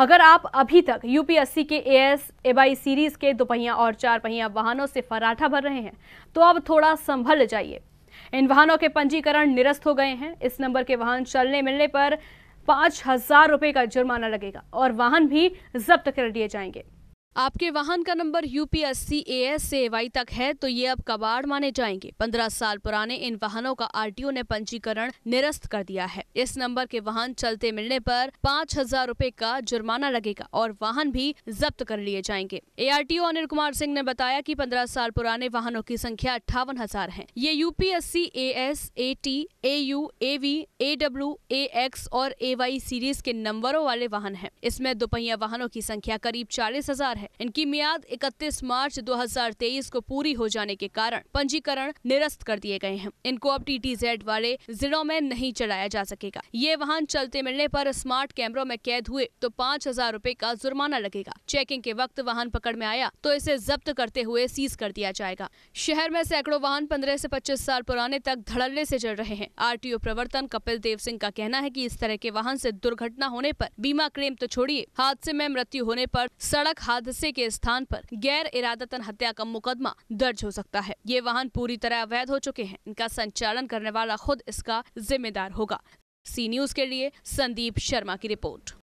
अगर आप अभी तक यूपीएससी के एएस एबाई सीरीज के दोपहिया और चार पहिया वाहनों से फराठा भर रहे हैं तो अब थोड़ा संभल जाइए इन वाहनों के पंजीकरण निरस्त हो गए हैं इस नंबर के वाहन चलने मिलने पर पाँच हजार रुपए का जुर्माना लगेगा और वाहन भी जब्त कर लिए जाएंगे आपके वाहन का नंबर यूपीएससी एस से वाई तक है तो ये अब कबाड़ माने जाएंगे पंद्रह साल पुराने इन वाहनों का आरटीओ ने पंजीकरण निरस्त कर दिया है इस नंबर के वाहन चलते मिलने पर पाँच हजार रूपए का जुर्माना लगेगा और वाहन भी जब्त कर लिए जाएंगे ओ अनिल कुमार सिंह ने बताया कि पंद्रह साल पुराने वाहनों की संख्या अट्ठावन हजार है ये C A S A T A U A V A W A X और ए वाई सीरीज के नंबरों वाले वाहन है इसमें दोपहिया वाहनों की संख्या करीब चालीस हजार है इनकी मियाद 31 मार्च 2023 को पूरी हो जाने के कारण पंजीकरण निरस्त कर दिए गए हैं इनको अब टी वाले जिलों में नहीं चलाया जा सकेगा ये वाहन चलते मिलने पर स्मार्ट कैमरों में कैद हुए तो पाँच हजार रूपए का जुर्माना लगेगा चेकिंग के वक्त वाहन पकड़ में आया तो इसे जब्त करते हुए सीज कर दिया जाएगा शहर में सैकड़ों वाहन पंद्रह ऐसी पच्चीस साल पुराने तक धड़ल्ले ऐसी चल रहे हैं आर प्रवर्तन कपिल देव सिंह का कहना है की इस तरह के वाहन ऐसी दुर्घटना होने आरोप बीमा क्लेम तो छोड़िए हादसे में मृत्यु होने आरोप सड़क हादसे सदस्य के स्थान पर गैर इरादतन हत्या का मुकदमा दर्ज हो सकता है ये वाहन पूरी तरह अवैध हो चुके हैं इनका संचालन करने वाला खुद इसका जिम्मेदार होगा सी न्यूज के लिए संदीप शर्मा की रिपोर्ट